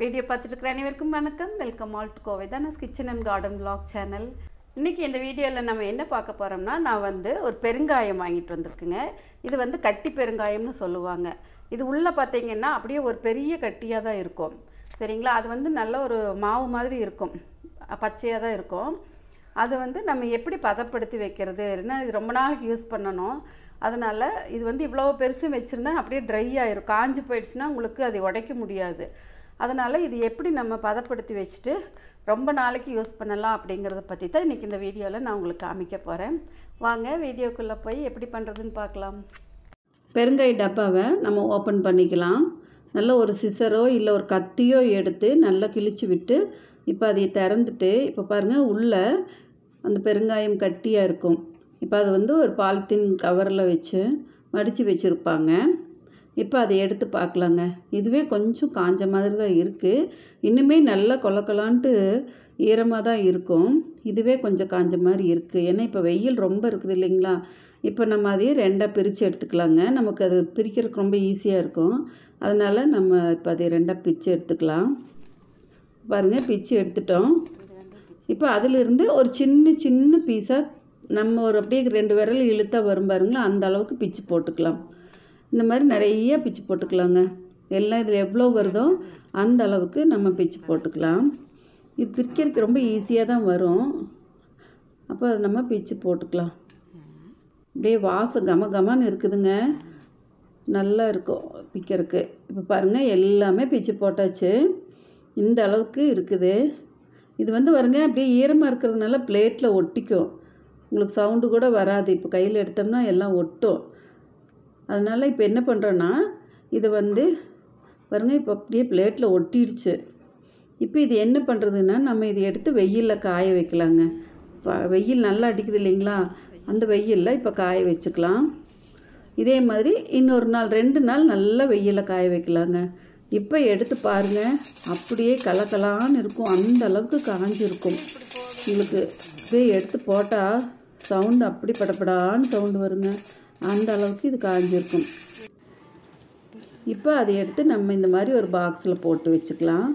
video பார்த்துட்ருக்குற அனைவருக்கும் வணக்கம் welcome all டு கோவை தான் kitchen and garden blog channel இன்றைக்கி இந்த வீடியோவில் நம்ம என்ன பார்க்க போகிறோம்னா நான் வந்து ஒரு பெருங்காயம் வாங்கிட்டு வந்திருக்குங்க இது வந்து கட்டி பெருங்காயம்னு சொல்லுவாங்க இது உள்ளே பார்த்தீங்கன்னா அப்படியே ஒரு பெரிய கட்டியாக தான் இருக்கும் சரிங்களா அது வந்து நல்ல ஒரு மாவு மாதிரி இருக்கும் பச்சையாக தான் இருக்கும் அது வந்து நம்ம எப்படி பதப்படுத்தி வைக்கிறது என்ன இது ரொம்ப நாளைக்கு யூஸ் பண்ணணும் அதனால் இது வந்து இவ்வளோ பெருசும் வச்சுருந்தா அப்படியே ட்ரை ஆயிரும் காஞ்சி போயிடுச்சுன்னா உங்களுக்கு அதை உடைக்க முடியாது அதனால் இது எப்படி நம்ம பதப்படுத்தி வச்சுட்டு ரொம்ப நாளைக்கு யூஸ் பண்ணலாம் அப்படிங்கிறத பற்றி தான் இன்றைக்கி இந்த வீடியோவில் நான் உங்களுக்கு காமிக்க போகிறேன் வாங்க வீடியோக்குள்ளே போய் எப்படி பண்ணுறதுன்னு பார்க்கலாம் பெருங்காய் டப்பாவை நம்ம ஓப்பன் பண்ணிக்கலாம் நல்ல ஒரு சிசரோ இல்லை ஒரு கத்தியோ எடுத்து நல்லா கிழிச்சு விட்டு இப்போ அதை திறந்துட்டு இப்போ பாருங்கள் உள்ளே அந்த பெருங்காயம் கட்டியாக இருக்கும் இப்போ அது வந்து ஒரு பாலித்தீன் கவரில் வச்சு மடித்து வச்சுருப்பாங்க இப்போ அதை எடுத்து பார்க்கலாங்க இதுவே கொஞ்சம் காஞ்ச மாதிரி தான் இருக்குது இன்னுமே நல்லா கொலக்கலான்ட்டு ஈரமாக தான் இருக்கும் இதுவே கொஞ்சம் காஞ்ச மாதிரி இருக்குது ஏன்னா இப்போ வெயில் ரொம்ப இருக்குது இல்லைங்களா இப்போ நம்ம அதையே ரெண்டாக பிரித்து எடுத்துக்கலாங்க நமக்கு அது பிரிக்கிறதுக்கு ரொம்ப ஈஸியாக இருக்கும் அதனால் நம்ம இப்போ அதை ரெண்டாக பிச்சு எடுத்துக்கலாம் பாருங்கள் பிச்சு எடுத்துட்டோம் இப்போ அதிலிருந்து ஒரு சின்ன சின்ன பீஸாக நம்ம ஒரு அப்படியே ரெண்டு விரல் இழுத்தா வரும் பாருங்களா அந்த அளவுக்கு பிச்சு போட்டுக்கலாம் இந்த மாதிரி நிறைய பிச்சு போட்டுக்கலாங்க எல்லாம் இதில் எவ்வளோ வருதோ அந்த அளவுக்கு நம்ம பிச்சு போட்டுக்கலாம் இது பிரிக்கிறதுக்கு ரொம்ப ஈஸியாக தான் வரும் அப்போ அதை நம்ம பிச்சு போட்டுக்கலாம் அப்படியே வாசம் கம கமான்னு இருக்குதுங்க நல்லா இருக்கும் பிக்கிறதுக்கு இப்போ பாருங்கள் எல்லாமே பிச்சு போட்டாச்சு இந்த அளவுக்கு இருக்குது இது வந்து வருங்க அப்படியே ஈரமாக இருக்கிறதுனால பிளேட்டில் ஒட்டிக்கும் உங்களுக்கு சவுண்டு கூட வராது இப்போ கையில் எடுத்தோம்னா எல்லாம் ஒட்டும் அதனால் இப்போ என்ன பண்ணுறோன்னா இதை வந்து பாருங்கள் இப்போ அப்படியே பிளேட்டில் ஒட்டிடுச்சு இப்போ இது என்ன பண்ணுறதுன்னா நம்ம இதை எடுத்து வெயிலில் காய வைக்கலாங்க வெயில் நல்லா அடிக்குது இல்லைங்களா அந்த வெயிலில் இப்போ காய வச்சுக்கலாம் இதே மாதிரி இன்னொரு நாள் ரெண்டு நாள் நல்லா வெயிலில் காய வைக்கலாங்க இப்போ எடுத்து பாருங்கள் அப்படியே கலக்கலான்னு இருக்கும் அந்த அளவுக்கு காஞ்சிருக்கும் உங்களுக்கு இதே எடுத்து போட்டால் சவுண்டு அப்படி படப்படான்னு சவுண்டு வருங்க அந்த அளவுக்கு இது காஞ்சிருக்கும் இப்போ அதை எடுத்து நம்ம இந்த மாதிரி ஒரு பாக்ஸில் போட்டு வச்சுக்கலாம்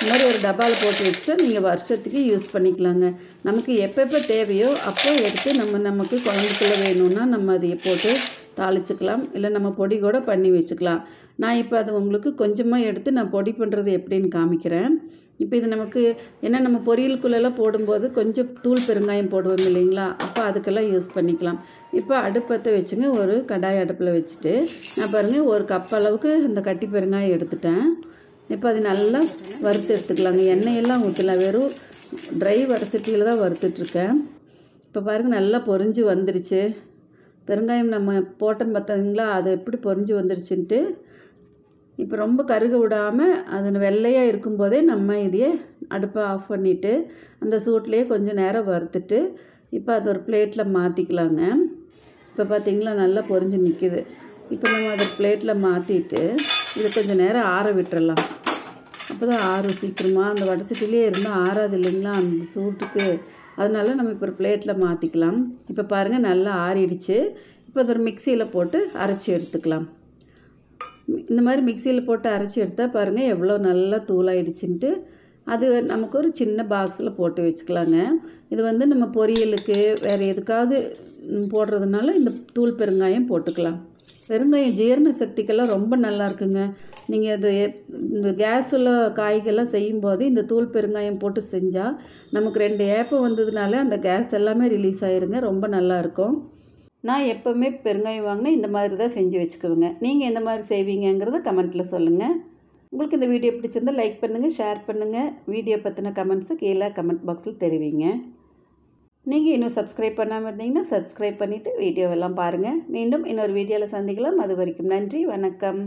இந்த மாதிரி ஒரு டப்பாவில் போட்டு வச்சுட்டா நீங்கள் வருஷத்துக்கு யூஸ் பண்ணிக்கலாங்க நமக்கு எப்பப்போ தேவையோ அப்போ எடுத்து நம்ம நமக்கு குழந்தைக்குள்ளே வேணும்னா நம்ம அதை போட்டு தாளிச்சுக்கலாம் இல்லை நம்ம பொடி கூட பண்ணி வச்சுக்கலாம் நான் இப்போ அதை உங்களுக்கு கொஞ்சமாக எடுத்து நான் பொடி பண்ணுறது எப்படின்னு காமிக்கிறேன் இப்போ இது நமக்கு ஏன்னா நம்ம பொரியலுக்குள்ளெல்லாம் போடும்போது கொஞ்சம் தூள் பெருங்காயம் போடுவோம் இல்லைங்களா அப்போ அதுக்கெல்லாம் யூஸ் பண்ணிக்கலாம் இப்போ அடுப்பத்தை வச்சுங்க ஒரு கடாய் அடுப்பில் வச்சுட்டு நான் பாருங்கள் ஒரு கப் அளவுக்கு இந்த கட்டி பெருங்காயம் எடுத்துட்டேன் இப்போ அது நல்லா வறுத்து எடுத்துக்கலாங்க எண்ணெயெல்லாம் ஊற்றலாம் வெறும் ட்ரை வடைச்சட்டியில் தான் வறுத்துட்ருக்கேன் இப்போ பாருங்கள் நல்லா பொறிஞ்சு வந்துருச்சு பெருங்காயம் நம்ம போட்டோம் பார்த்தாங்களா அது எப்படி பொறிஞ்சு வந்துருச்சுன்ட்டு இப்போ ரொம்ப கருக விடாமல் அது வெள்ளையாக இருக்கும்போதே நம்ம இதையே அடுப்பை ஆஃப் பண்ணிவிட்டு அந்த சூட்லேயே கொஞ்சம் நேரம் வறுத்துட்டு இப்போ அது ஒரு பிளேட்டில் மாற்றிக்கலாங்க இப்போ பார்த்திங்களா நல்லா பொறிஞ்சு நிற்கிது இப்போ நம்ம அதை பிளேட்டில் மாற்றிட்டு இது கொஞ்சம் நேரம் ஆற விட்டுறலாம் அப்போ தான் ஆறும் சீக்கிரமாக அந்த வடசட்டிலே இருந்தால் ஆறாது இல்லைங்களா அந்த சூட்டுக்கு அதனால நம்ம இப்போ ஒரு பிளேட்டில் மாற்றிக்கலாம் இப்போ பாருங்கள் நல்லா ஆறிடுச்சு இப்போ அதை ஒரு மிக்சியில் போட்டு அரைச்சி எடுத்துக்கலாம் இந்த மாதிரி மிக்சியில் போட்டு அரைச்சி எடுத்தால் பாருங்கள் எவ்வளோ நல்லா தூளாயிடுச்சின்ட்டு அது நமக்கு ஒரு சின்ன பாக்ஸில் போட்டு வச்சுக்கலாங்க இது வந்து நம்ம பொரியலுக்கு வேறு எதுக்காவது போடுறதுனால இந்த தூள் பெருங்காயம் போட்டுக்கலாம் பெருங்காயம் ஜீரண சக்திக்கெல்லாம் ரொம்ப நல்லா இருக்குங்க நீங்கள் அது இந்த கேஸில் காய்கெல்லாம் செய்யும்போது இந்த தூள் பெருங்காயம் போட்டு செஞ்சால் நமக்கு ரெண்டு ஏப்பம் வந்ததுனால அந்த கேஸ் எல்லாமே ரிலீஸ் ஆயிருங்க ரொம்ப நல்லாயிருக்கும் நான் எப்போவுமே பெருங்காயம் வாங்கினேன் இந்த மாதிரி தான் செஞ்சு வச்சுக்குவேங்க நீங்கள் எந்த மாதிரி செய்வீங்கங்கிறத கமெண்ட்டில் சொல்லுங்கள் உங்களுக்கு இந்த வீடியோ பிடிச்சிருந்தால் லைக் பண்ணுங்கள் ஷேர் பண்ணுங்கள் வீடியோ பற்றின கமெண்ட்ஸு கீழே கமெண்ட் பாக்ஸில் தெரிவிங்க நீங்கள் இன்னும் சப்ஸ்கிரைப் பண்ணாமல் இருந்தீங்கன்னா சப்ஸ்கிரைப் பண்ணிவிட்டு வீடியோவெல்லாம் பாருங்கள் மீண்டும் இன்னொரு வீடியோவில் சந்திக்கலாம் அது வரைக்கும் நன்றி வணக்கம்